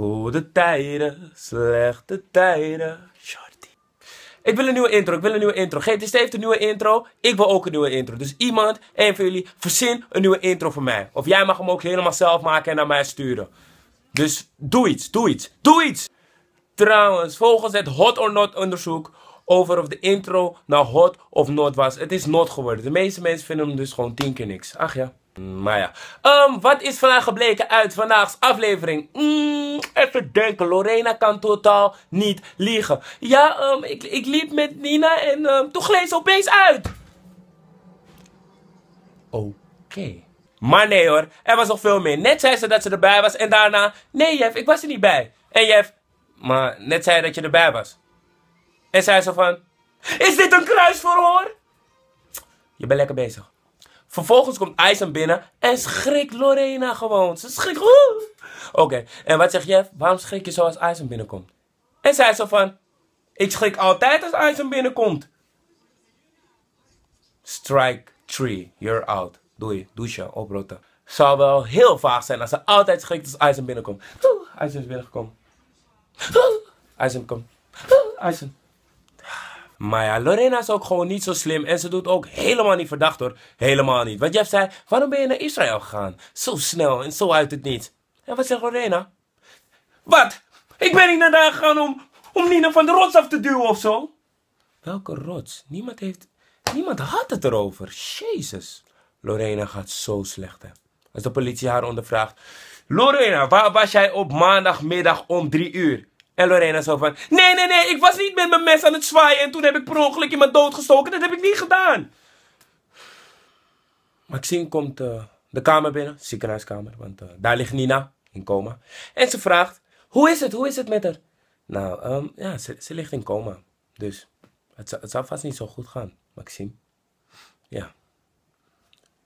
Goede tijden, slechte tijden. Shorty. Ik wil een nieuwe intro, ik wil een nieuwe intro. GTS heeft een nieuwe intro, ik wil ook een nieuwe intro. Dus iemand, een van jullie, verzin een nieuwe intro voor mij. Of jij mag hem ook helemaal zelf maken en naar mij sturen. Dus doe iets, doe iets, doe iets! Trouwens, volgens het hot or not onderzoek over of de intro nou hot of not was, het is not geworden. De meeste mensen vinden hem dus gewoon tien keer niks. Ach ja. Maar ja. Ehm, wat is vandaag gebleken uit vandaag's aflevering? Mm, even denken. Lorena kan totaal niet liegen. Ja, ehm, ik, ik, liep met Nina en ehm, toen gleed ze opeens uit. Oké. Maar nee hoor, er was nog veel meer. Net zei ze dat ze erbij was en daarna... Nee Jeff, ik was er niet bij. En Jeff... Maar net zei dat je erbij was. En zei ze van... Is dit een kruisverhoor? Je bent lekker bezig. Vervolgens komt IJsland binnen en schrikt Lorena gewoon. Ze schrikt. Oké, en wat zegt Jeff? Waarom schrik je zo als IJsland binnenkomt? En zij ze van, ik schrik altijd als IJsland binnenkomt. Strike 3, you're out. Doei, douchen, oprotten. Zou wel heel vaag zijn als ze altijd schrikt als IJsland binnenkomt. IJsland is binnengekomen. IJsland komt. IJsland. Maar ja, Lorena is ook gewoon niet zo slim en ze doet ook helemaal niet verdacht hoor. Helemaal niet. Want Jeff zei, waarom ben je naar Israël gegaan? Zo snel en zo uit het niet. En wat zegt Lorena? Wat? Ik ben niet naar daar gegaan om, om Nina van de rots af te duwen of zo. Welke rots? Niemand heeft... Niemand had het erover. Jezus. Lorena gaat zo slecht hè. Als de politie haar ondervraagt. Lorena, waar was jij op maandagmiddag om drie uur? En Lorena zo van, nee, nee, nee, ik was niet met mijn mes aan het zwaaien en toen heb ik per ongeluk iemand doodgestoken. Dat heb ik niet gedaan. Maxine komt eh, de kamer binnen, ziekenhuiskamer, want eh, daar ligt Nina in coma. En ze vraagt, hoe is het, hoe is het met haar? Nou, ehm, ja, ze, ze, ligt in coma. Dus het, het zou vast niet zo goed gaan, Maxime. Ja.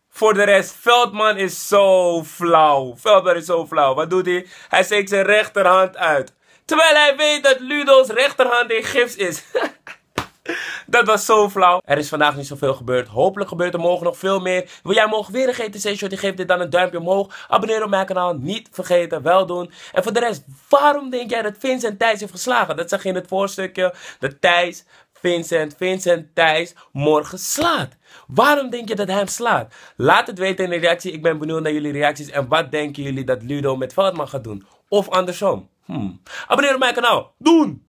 Voor de rest, Veldman is zo flauw. Veldman is zo flauw. Wat doet hij? Hij steekt zijn rechterhand uit. Terwijl hij weet dat Ludo's rechterhand in gips is. dat was zo flauw. Er is vandaag niet zoveel gebeurd. Hopelijk gebeurt er morgen nog veel meer. Wil jij morgen weer een gtc shot Geef dit dan een duimpje omhoog. Abonneer op mijn kanaal. Niet vergeten, wel doen. En voor de rest, waarom denk jij dat Vincent Thijs heeft geslagen? Dat zag je in het voorstukje. Dat Thijs Vincent, Vincent Thijs morgen slaat. Waarom denk je dat hij hem slaat? Laat het weten in de reactie. Ik ben benieuwd naar jullie reacties. En wat denken jullie dat Ludo met Veldman gaat doen? Of andersom? Hm. Abonniert meinen Kanal. Genau. Nun!